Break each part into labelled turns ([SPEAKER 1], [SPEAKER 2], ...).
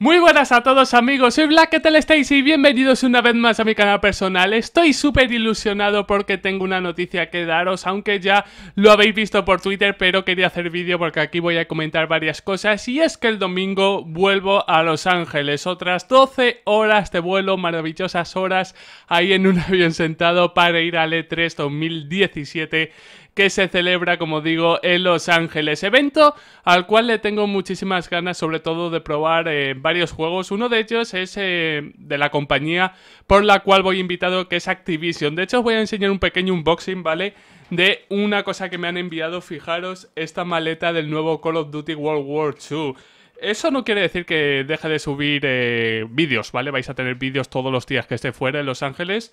[SPEAKER 1] Muy buenas a todos amigos, soy Black tal estáis? y bienvenidos una vez más a mi canal personal. Estoy súper ilusionado porque tengo una noticia que daros, aunque ya lo habéis visto por Twitter, pero quería hacer vídeo porque aquí voy a comentar varias cosas. Y es que el domingo vuelvo a Los Ángeles, otras 12 horas de vuelo, maravillosas horas ahí en un avión sentado para ir al E3 2017 que se celebra, como digo, en Los Ángeles. Evento al cual le tengo muchísimas ganas, sobre todo de probar eh, varios juegos. Uno de ellos es eh, de la compañía por la cual voy invitado, que es Activision. De hecho, os voy a enseñar un pequeño unboxing, ¿vale? de una cosa que me han enviado, fijaros, esta maleta del nuevo Call of Duty World War II. Eso no quiere decir que deje de subir eh, vídeos, ¿vale? Vais a tener vídeos todos los días que esté fuera en Los Ángeles.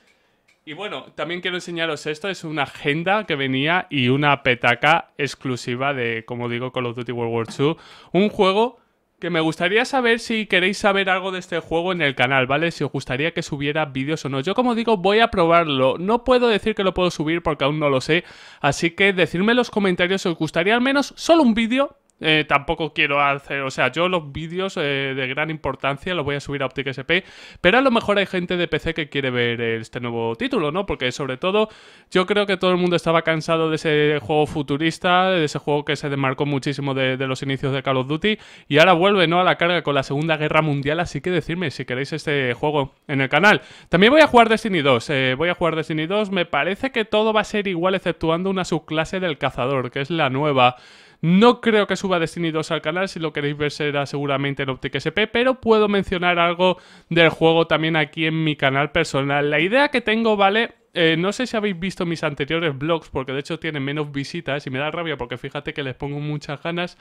[SPEAKER 1] Y bueno, también quiero enseñaros esto, es una agenda que venía y una petaca exclusiva de, como digo, Call of Duty World War II, un juego que me gustaría saber si queréis saber algo de este juego en el canal, ¿vale? Si os gustaría que subiera vídeos o no. Yo como digo, voy a probarlo. No puedo decir que lo puedo subir porque aún no lo sé. Así que decidme en los comentarios si os gustaría al menos solo un vídeo eh, tampoco quiero hacer, o sea, yo los vídeos eh, de gran importancia los voy a subir a OpticSP pero a lo mejor hay gente de PC que quiere ver este nuevo título, ¿no? Porque sobre todo yo creo que todo el mundo estaba cansado de ese juego futurista, de ese juego que se demarcó muchísimo de, los inicios de Call of Duty y ahora vuelve, ¿no? A la carga con la Segunda Guerra Mundial, así que decirme si queréis este juego en el canal. También voy a jugar Destiny 2, eh, voy a jugar Destiny 2, me parece que todo va a ser igual exceptuando una subclase del cazador, que es la nueva. No creo que suba Destiny 2 al canal, si lo queréis ver será seguramente en Optic SP, pero puedo mencionar algo del juego también aquí en mi canal personal. La idea que tengo, ¿vale? Eh, no sé si habéis visto mis anteriores blogs, porque de hecho tienen menos visitas y me da rabia porque fíjate que les pongo muchas ganas,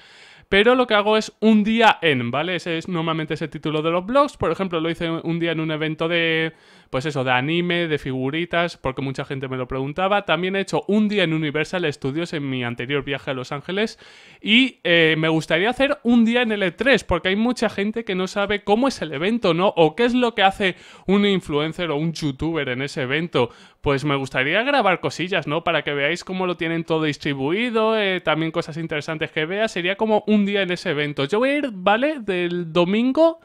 [SPEAKER 1] pero lo que hago es un día en, ¿vale? Ese es normalmente ese título de los blogs. Por ejemplo, lo hice un día en un evento de, pues eso, de anime, de figuritas, porque mucha gente me lo preguntaba. También he hecho un día en Universal Studios en mi anterior viaje a Los Ángeles. Y eh, me gustaría hacer un día en el E3, porque hay mucha gente que no sabe cómo es el evento, ¿no? O qué es lo que hace un influencer o un youtuber en ese evento. Pues me gustaría grabar cosillas, ¿no? Para que veáis cómo lo tienen todo distribuido, eh, también cosas interesantes que vea. Sería como un un día en ese evento. Yo voy a ir, ¿vale? Del domingo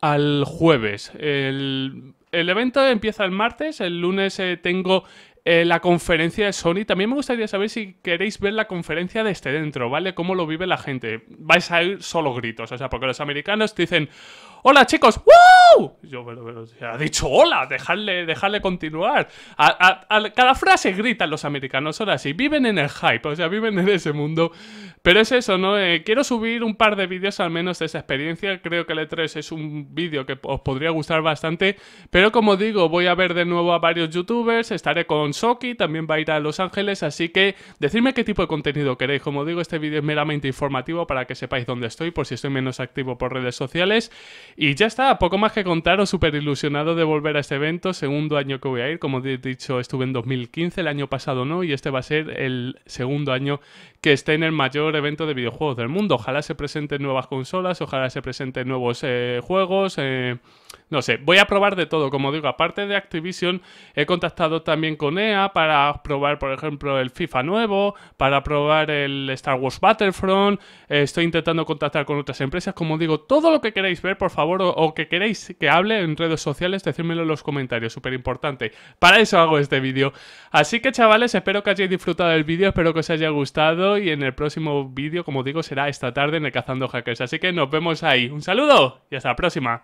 [SPEAKER 1] al jueves. El, evento empieza el martes, el lunes eh, tengo eh, la conferencia de Sony. También me gustaría saber si queréis ver la conferencia de este dentro, ¿vale? Cómo lo vive la gente. Vais a ir solo gritos, o sea, porque los americanos te dicen... ¡Hola, chicos! ¡Wow! Yo, pero, pero ha dicho hola, dejadle dejarle continuar. cada frase gritan los americanos, ahora sí, viven en el hype, o sea, viven en ese mundo. Pero es eso, ¿no? Eh, quiero subir un par de vídeos al menos de esa experiencia. Creo que el E3 es un vídeo que os podría gustar bastante. Pero como digo, voy a ver de nuevo a varios youtubers. Estaré con Soki, también va a ir a Los Ángeles. Así que decidme qué tipo de contenido queréis. Como digo, este vídeo es meramente informativo para que sepáis dónde estoy, por si estoy menos activo por redes sociales. Y ya está, poco más que contaros, súper ilusionado de volver a este evento, segundo año que voy a ir, como he dicho, estuve en 2015, el año pasado no, y este va a ser el segundo año que esté en el mayor evento de videojuegos del mundo. Ojalá se presenten nuevas consolas, ojalá se presenten nuevos eh, juegos. Eh, no sé, voy a probar de todo. Como digo, aparte de Activision, he contactado también con EA para probar, por ejemplo, el FIFA nuevo, para probar el Star Wars Battlefront. estoy intentando contactar con otras empresas. Como digo, todo lo que queréis ver, por favor, o, que queréis que hable en redes sociales, decídmelo en los comentarios. Súper importante. Para eso hago este vídeo. Así que, chavales, espero que hayáis disfrutado del vídeo, espero que os haya gustado y en el próximo vídeo, como digo, será esta tarde en el Cazando Hackers. Así que nos vemos ahí. Un saludo y hasta la próxima.